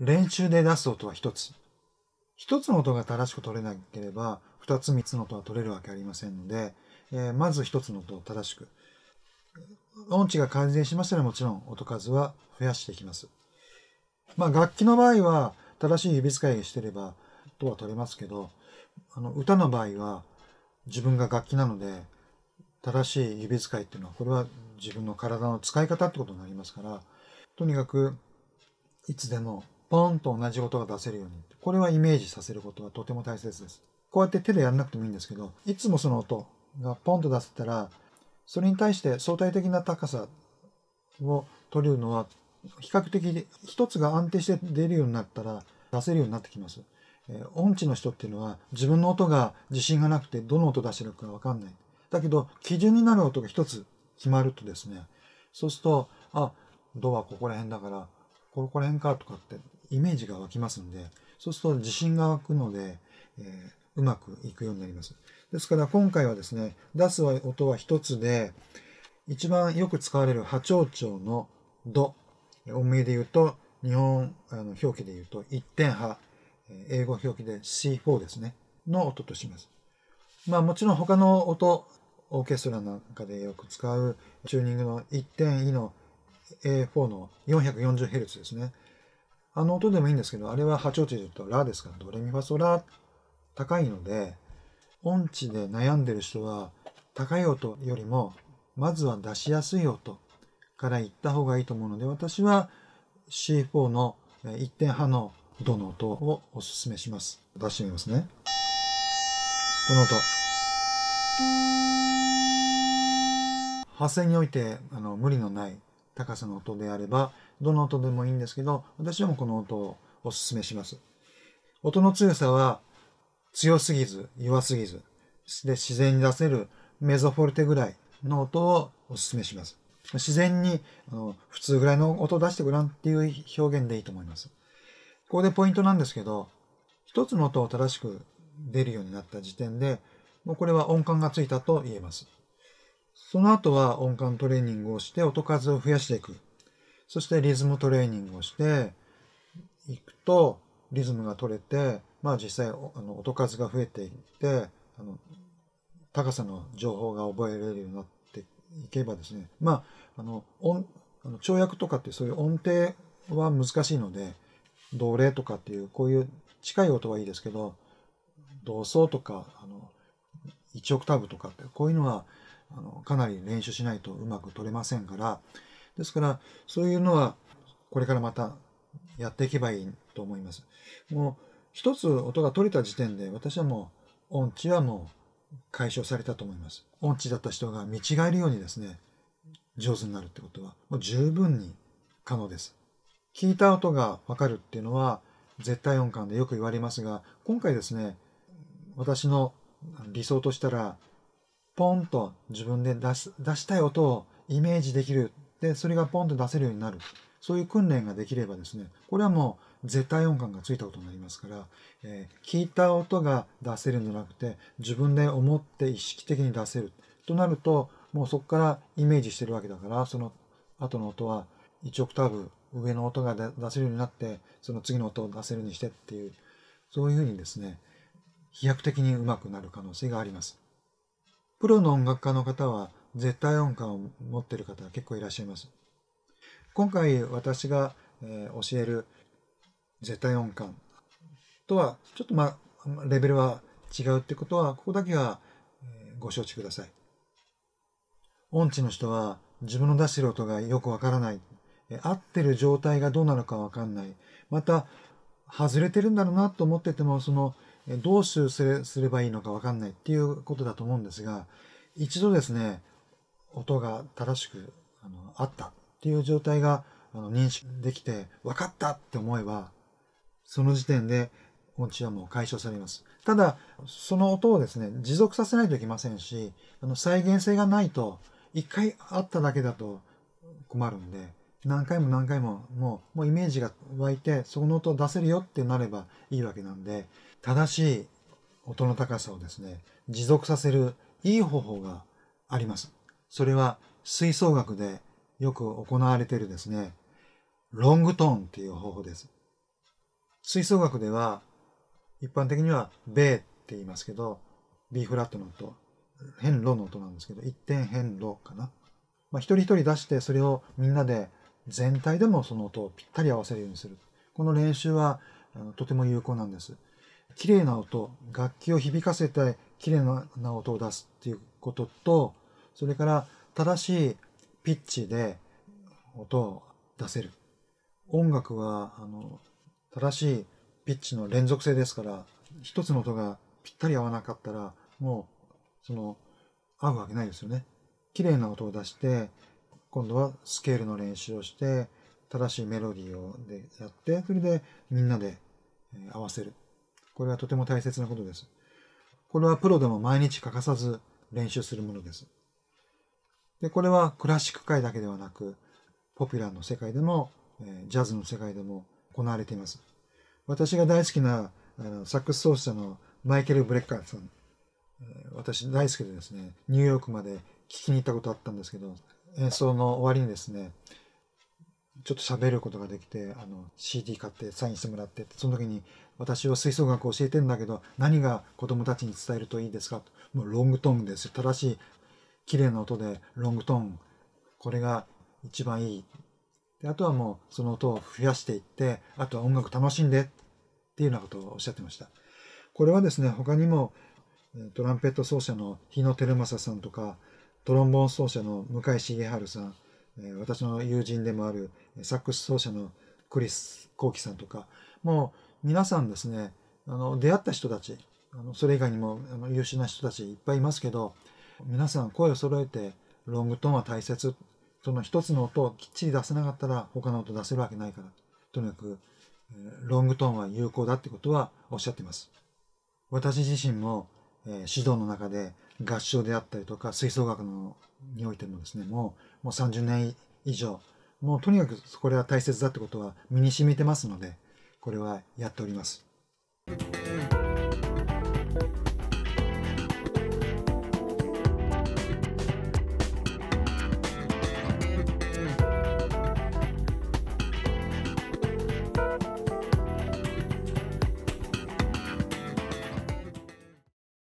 練習で出す音は1つ。1つの音が正しく取れなければ、2つ3つの音は取れるわけありませんので、えー、まず1つの音を正しく。音痴が改善しましたらもちろん音数は増やしていきます。まあ楽器の場合は正しい指使いをしてれば音は取れますけど、あの歌の場合は自分が楽器なので正しい指使いっていうのはこれは自分の体の使い方ってことになりますから、とにかくいつでもポンと同じ音が出せるように。これはイメージさせることはとても大切です。こうやって手でやんなくてもいいんですけど、いつもその音がポンと出せたら、それに対して相対的な高さを取るのは、比較的一つが安定して出るようになったら出せるようになってきます。え音痴の人っていうのは自分の音が自信がなくてどの音出してるかわかんない。だけど、基準になる音が一つ決まるとですね、そうすると、あ、ドはここら辺だから、ここら辺かとかってイメージが湧きますんで、そうすると自信が湧くので、えー、うまくいくようになります。ですから今回はですね、出す音は一つで、一番よく使われる波長長のド、音名で言うと、日本あの表記で言うと一点波、英語表記で C4 ですね、の音とします。まあもちろん他の音、オーケストラなんかでよく使うチューニングの1.2の A4 の 440Hz ですね。あの音でもいいんですけど、あれは波長値で言うとラですから、ドレミファソラ高いので、音痴で悩んでる人は、高い音よりも、まずは出しやすい音から行った方がいいと思うので、私は C4 の一点派のドの音をおすすめします。出してみますね。この音。発声においてあの無理のない高さの音であれば、どの音でもいいんですけど、私はもうこの音をお勧めします。音の強さは強すぎず、弱すぎず、で自然に出せるメゾフォルテぐらいの音をお勧めします。自然にあの普通ぐらいの音を出してごらんっていう表現でいいと思います。ここでポイントなんですけど、一つの音を正しく出るようになった時点で、もうこれは音感がついたと言えます。その後は音感トレーニングをして音数を増やしていくそしてリズムトレーニングをしていくと、リズムが取れて、まあ実際、あの音数が増えていって、あの高さの情報が覚えられるようになっていけばですね、まあ、あの、音、あの跳躍とかってそういう音程は難しいので、同例とかっていう、こういう近い音はいいですけど、同奏とか、あの、1オクターブとかって、こういうのは、あのかなり練習しないとうまく取れませんから、ですから、そういうのは、これからまたやっていけばいいと思います。もう、一つ音が取れた時点で、私はもう、音痴はもう解消されたと思います。音痴だった人が見違えるようにですね、上手になるってことは、もう十分に可能です。聞いた音がわかるっていうのは、絶対音感でよく言われますが、今回ですね、私の理想としたら、ポンと自分で出す出したい音をイメージできるで、それがポンと出せるようになる。そういう訓練ができればですね、これはもう絶対音感がついたことになりますから、えー、聞いた音が出せるんじゃなくて、自分で思って意識的に出せる。となると、もうそこからイメージしてるわけだから、その後の音は1オクターブ上の音が出せるようになって、その次の音を出せるにしてっていう、そういうふうにですね、飛躍的にうまくなる可能性があります。プロの音楽家の方は、絶対音感を持ってる方結構いらっしゃいます。今回私が、え教える絶対音感とはちょっとまあレベルは違うってことはここだけは、えご承知ください。音痴の人は自分の出してる音がよくわからない、合ってる状態がどうなのかわかんない、また外れてるんだろうなと思っててもそのどうすればいいのかわかんないっていうことだと思うんですが一度ですね音が正しくあのあったっていう状態があの認識できて分かったって思えばその時点で音痴はもう解消されます。ただその音をですね持続させないといけませんしあの再現性がないと一回あっただけだと困るんで何回も何回ももうもうイメージが湧いてその音を出せるよってなればいいわけなんで正しい音の高さをですね持続させるいい方法があります。それは吹奏楽でよく行われているですね、ロングトーンっていう方法です。吹奏楽では、一般的にはベーって言いますけど、B フラットの音、変ロの音なんですけど、一点変ロかな。まあ、一人一人出して、それをみんなで全体でもその音をぴったり合わせるようにする。この練習はとても有効なんです。綺麗な音、楽器を響かせて綺麗な音を出すっていうことと、それから正しいピッチで音を出せる。音楽は、あの、正しいピッチの連続性ですから、一つの音がぴったり合わなかったら、もう、その、合うわけないですよね。綺麗な音を出して、今度はスケールの練習をして、正しいメロディーをでやって、それでみんなで合わせる。これはとても大切なことです。これはプロでも毎日欠かさず練習するものです。で、これはクラシック界だけではなく、ポピュラーの世界でも、えジャズの世界でも行われています。私が大好きなあのサックス奏者のマイケル・ブレッカーさん、私大好きでですね、ニューヨークまで聴きに行ったことあったんですけど、演奏の終わりにですね、ちょっと喋ることができて、あの、CD 買ってサインしてもらって、その時に、私は吹奏楽教えてんだけど、何が子供たちに伝えるといいですかもうロングトーンです。正しい綺麗な音でロングトーンこれが一番いいであとはもうその音を増やしていってあとは音楽楽しんでっていうようなことをおっしゃってましたこれはですね他にもトランペット奏者の日野照正さんとかトロンボーン奏者の向井重治さん私の友人でもあるサックス奏者のクリス・コウキさんとかもう皆さんですねあの出会った人たちあのそれ以外にもあの優秀な人たちいっぱいいますけど皆さん声を揃えてロングトーンは大切その一つの音をきっちり出せなかったら他の音出せるわけないからとにかくロングトーンは有効だってことはおっしゃってます私自身も、えー、指導の中で合唱であったりとか吹奏楽のにおいてもですねもうもう30年以上もうとにかくこれは大切だってことは身に染みてますのでこれはやっております。